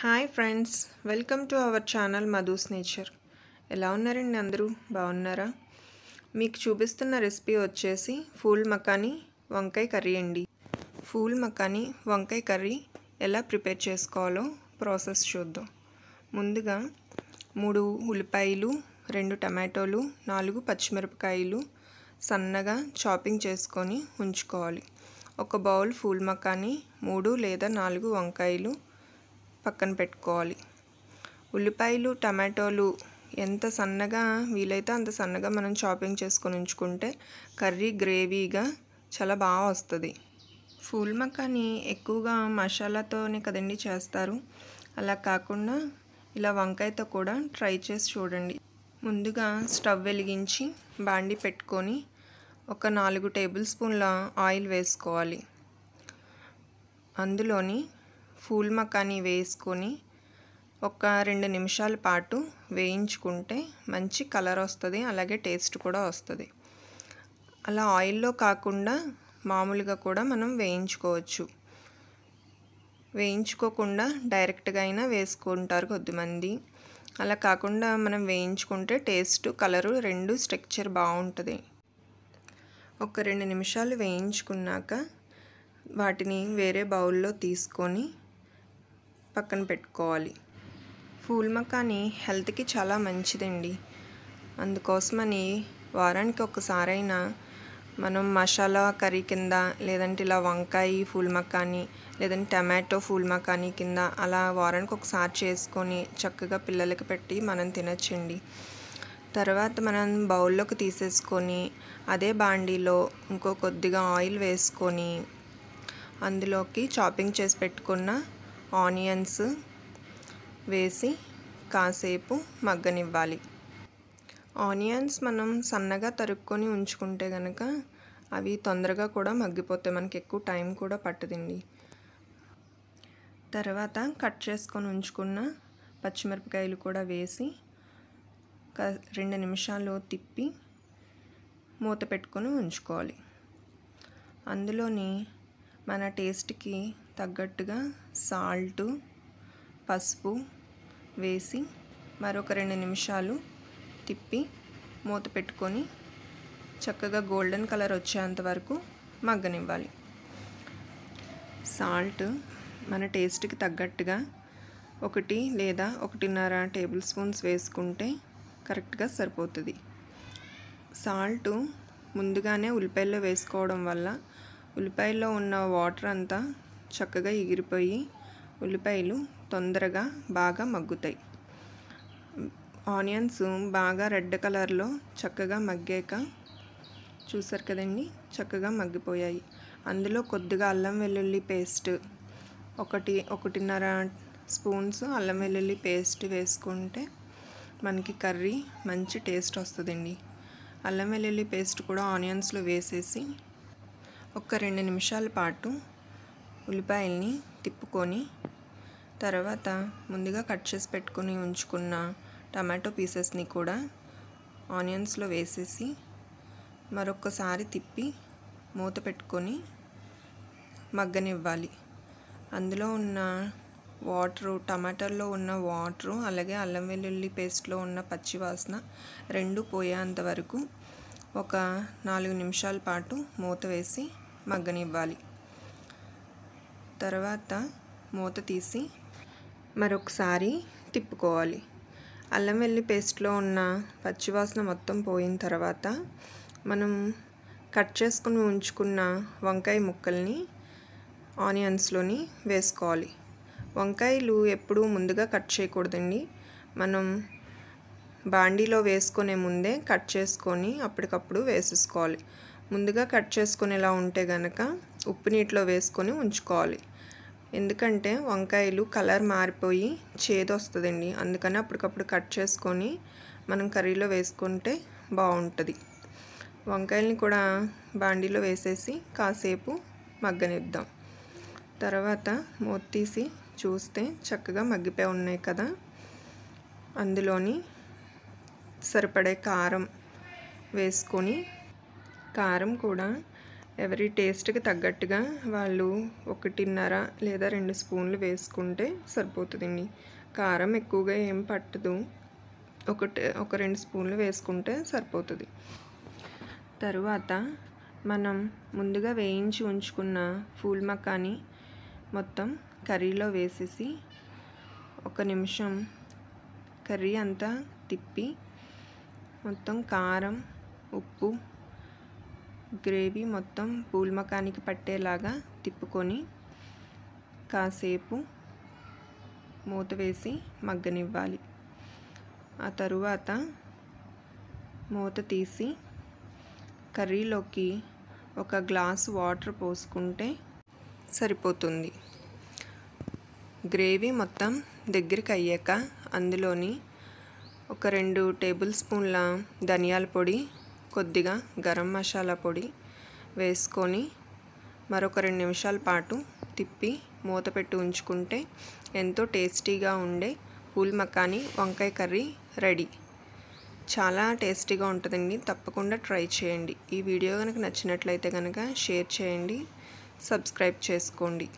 hi friends welcome to our channel Madhu's nature ఎలా ఉన్నారండి అందరూ బాగున్నారా మీకు చూపిస్తున్న రెసిపీ వచ్చేసి ఫూల్ మకానీ వంకాయ కర్రీ అండి ఫూల్ మకానీ వంకాయ కర్రీ ఎలా ప్రిపేర్ చేసుకోవాలో ప్రాసెస్ చూద్దాం ముందుగా మూడు ఉల్లిపాయలు రెండు టమాటోలు నాలుగు పచ్చిమిరపకాయలు సన్నగా చాపింగ్ చేసుకొని ఉంచుకోవాలి ఒక బౌల్ ఫూల్ మకానీ మూడు లేదా నాలుగు వంకాయలు పక్కన పెట్టుకోవాలి ఉల్లిపాయలు టమాటోలు ఎంత సన్నగా వీలైతే అంత సన్నగా మనం చాపింగ్ చేసుకొని ఉంచుకుంటే కర్రీ గ్రేవీగా చాలా బాగా వస్తుంది ఫూల్ మకాని ఎక్కువగా మసాలాతోనే కదండి చేస్తారు అలా కాకుండా ఇలా వంకాయతో కూడా ట్రై చేసి చూడండి ముందుగా స్టవ్ వెలిగించి బాండి పెట్టుకొని ఒక నాలుగు టేబుల్ స్పూన్ల ఆయిల్ వేసుకోవాలి అందులోని ఫూల్ మకాని వేసుకొని ఒక రెండు నిమిషాల పాటు వేయించుకుంటే మంచి కలర్ వస్తుంది అలాగే టేస్ట్ కూడా వస్తుంది అలా ఆయిల్లో కాకుండా మామూలుగా కూడా మనం వేయించుకోవచ్చు వేయించుకోకుండా డైరెక్ట్గా అయినా వేసుకుంటారు కొద్దిమంది అలా కాకుండా మనం వేయించుకుంటే టేస్ట్ కలరు రెండు స్ట్రక్చర్ బాగుంటుంది ఒక రెండు నిమిషాలు వేయించుకున్నాక వాటిని వేరే బౌల్లో తీసుకొని పక్కన పెట్టుకోవాలి పూల్ మకాని హెల్త్కి చాలా మంచిదండి అందుకోసమని వారానికి ఒకసారైనా మనం మసాలా కర్రీ కింద లేదంటే ఇలా వంకాయ ఫూల్ మకాని లేదంటే టమాటో ఫూల్ మకాని కింద అలా వారానికి ఒకసారి చేసుకొని చక్కగా పిల్లలకి పెట్టి మనం తినచ్చండి తర్వాత మనం బౌల్లోకి తీసేసుకొని అదే బాండీలో ఇంకో కొద్దిగా ఆయిల్ వేసుకొని అందులోకి చాపింగ్ చేసి పెట్టుకున్న ఆనియన్స్ వేసి కాసేపు మగ్గనివ్వాలి ఆనియన్స్ మనం సన్నగా తరుక్కొని ఉంచుకుంటే కనుక అవి తొందరగా కూడా మగ్గిపోతాయి మనకి ఎక్కువ టైం కూడా పట్టదండి తర్వాత కట్ చేసుకొని ఉంచుకున్న పచ్చిమిరపకాయలు కూడా వేసి రెండు నిమిషాలు తిప్పి మూత పెట్టుకొని ఉంచుకోవాలి అందులోని మన టేస్ట్కి తగ్గట్టుగా సాల్టు పసుపు వేసి మరొక రెండు నిమిషాలు తిప్పి మూత పెట్టుకొని చక్కగా గోల్డెన్ కలర్ వచ్చేంత వరకు మగ్గనివ్వాలి సాల్ట్ మన టేస్ట్కి తగ్గట్టుగా ఒకటి లేదా ఒకటిన్నర టేబుల్ స్పూన్స్ వేసుకుంటే కరెక్ట్గా సరిపోతుంది సాల్ట్ ముందుగానే ఉల్లిపాయల్లో వేసుకోవడం వల్ల ఉల్లిపాయల్లో ఉన్న వాటర్ అంతా చక్కగా ఎగిరిపోయి ఉల్లిపాయలు తొందరగా బాగా మగ్గుతాయి ఆనియన్స్ బాగా రెడ్ కలర్లో చక్కగా మగ్గాక చూసారు కదండి చక్కగా మగ్గిపోయాయి అందులో కొద్దిగా అల్లం వెల్లుల్లి పేస్ట్ ఒకటి ఒకటిన్నర స్పూన్స్ అల్లం వెల్లుల్లి పేస్ట్ వేసుకుంటే మనకి కర్రీ మంచి టేస్ట్ వస్తుందండి అల్లం వెల్లుల్లి పేస్ట్ కూడా ఆనియన్స్లో వేసేసి ఒక రెండు నిమిషాల పాటు ఉల్లిపాయల్ని తిప్పుకొని తర్వాత ముందుగా కట్ చేసి పెట్టుకుని ఉంచుకున్న టమాటో పీసెస్ని కూడా ఆనియన్స్లో వేసేసి మరొకసారి తిప్పి మూత పెట్టుకొని మగ్గనివ్వాలి అందులో ఉన్న వాటరు టమాటాల్లో ఉన్న వాటరు అలాగే అల్లం వెల్లుల్లి పేస్ట్లో ఉన్న పచ్చివాసన రెండు పోయేంత వరకు ఒక నాలుగు నిమిషాల పాటు మూత వేసి మగ్గనివ్వాలి తర్వాత మూత తీసి మరొకసారి తిప్పుకోవాలి అల్లం వెల్లి పేస్ట్లో ఉన్న పచ్చివాసన మొత్తం పోయిన తర్వాత మనం కట్ చేసుకుని ఉంచుకున్న వంకాయ ముక్కల్ని ఆనియన్స్లోని వేసుకోవాలి వంకాయలు ఎప్పుడూ ముందుగా కట్ చేయకూడదండి మనం బాండీలో వేసుకునే ముందే కట్ చేసుకొని అప్పటికప్పుడు వేసేసుకోవాలి ముందుగా కట్ చేసుకునేలా ఉంటే గనక ఉప్పు నీటిలో వేసుకొని ఉంచుకోవాలి ఎందుకంటే వంకాయలు కలర్ మారిపోయి చేదు వస్తుందండి అందుకని అప్పటికప్పుడు కట్ చేసుకొని మనం కర్రీలో వేసుకుంటే బాగుంటుంది వంకాయల్ని కూడా బాండీలో వేసేసి కాసేపు మగ్గనిద్దాం తర్వాత మూత తీసి చూస్తే చక్కగా మగ్గిపోయి ఉన్నాయి కదా అందులోని సరిపడే కారం వేసుకొని కారం కూడా ఎవరి టేస్ట్కి తగ్గట్టుగా వాళ్ళు ఒకటిన్నర లేదా రెండు స్పూన్లు వేసుకుంటే సరిపోతుందండి కారం ఎక్కువగా ఏం పట్టదు ఒకటి ఒక రెండు స్పూన్లు వేసుకుంటే సరిపోతుంది తరువాత మనం ముందుగా వేయించి ఉంచుకున్న ఫూల్ మకాని మొత్తం కర్రీలో వేసేసి ఒక నిమిషం కర్రీ అంతా తిప్పి మొత్తం కారం ఉప్పు గ్రేవీ మొత్తం పూల్మకానికి పట్టేలాగా తిప్పుకొని కాసేపు మూత వేసి మగ్గనివ్వాలి ఆ తరువాత మూత తీసి కర్రీలోకి ఒక గ్లాస్ వాటర్ పోసుకుంటే సరిపోతుంది గ్రేవీ మొత్తం దగ్గరికి అయ్యాక అందులోని ఒక రెండు టేబుల్ స్పూన్ల ధనియాల పొడి కొద్దిగా గరం మసాలా పొడి వేసుకొని మరొక రెండు నిమిషాల పాటు తిప్పి మూత పెట్టి ఉంచుకుంటే ఎంతో టేస్టీగా ఉండే పూల్ మకాని వంకాయ కర్రీ రెడీ చాలా టేస్టీగా ఉంటుందండి తప్పకుండా ట్రై చేయండి ఈ వీడియో కనుక నచ్చినట్లయితే కనుక షేర్ చేయండి సబ్స్క్రైబ్ చేసుకోండి